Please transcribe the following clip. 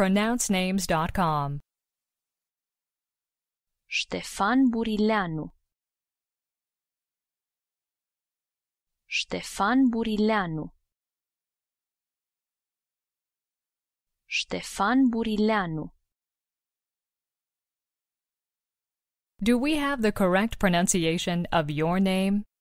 pronouncenames.com. Ștefan Burileanu Ștefan Burileanu Ștefan Burileanu Do we have the correct pronunciation of your name?